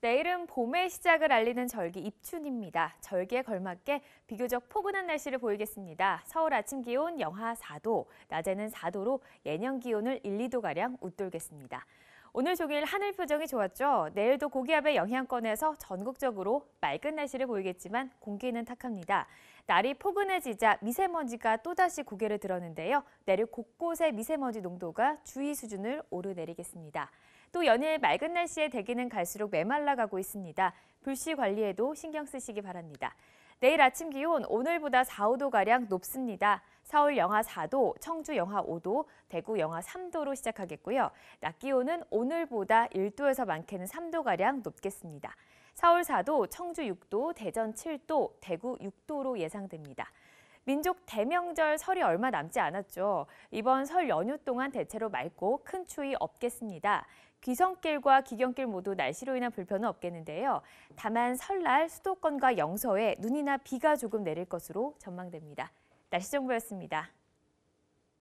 내일은 봄의 시작을 알리는 절기 입춘입니다. 절기에 걸맞게 비교적 포근한 날씨를 보이겠습니다. 서울 아침 기온 영하 4도, 낮에는 4도로 예년 기온을 1, 2도가량 웃돌겠습니다. 오늘 종일 하늘 표정이 좋았죠. 내일도 고기압의 영향권에서 전국적으로 맑은 날씨를 보이겠지만 공기는 탁합니다. 날이 포근해지자 미세먼지가 또다시 고개를 들었는데요. 내륙 곳곳의 미세먼지 농도가 주의 수준을 오르내리겠습니다. 또 연일 맑은 날씨에 대기는 갈수록 메말라가고 있습니다. 불씨 관리에도 신경 쓰시기 바랍니다. 내일 아침 기온 오늘보다 4, 5도가량 높습니다. 서울 영하 4도, 청주 영하 5도, 대구 영하 3도로 시작하겠고요. 낮 기온은 오늘보다 1도에서 많게는 3도가량 높겠습니다. 서울 4도, 청주 6도, 대전 7도, 대구 6도로 예상됩니다. 민족 대명절 설이 얼마 남지 않았죠. 이번 설 연휴 동안 대체로 맑고 큰 추위 없겠습니다. 귀성길과 기경길 모두 날씨로 인한 불편은 없겠는데요. 다만 설날 수도권과 영서에 눈이나 비가 조금 내릴 것으로 전망됩니다. 날씨 정보였습니다.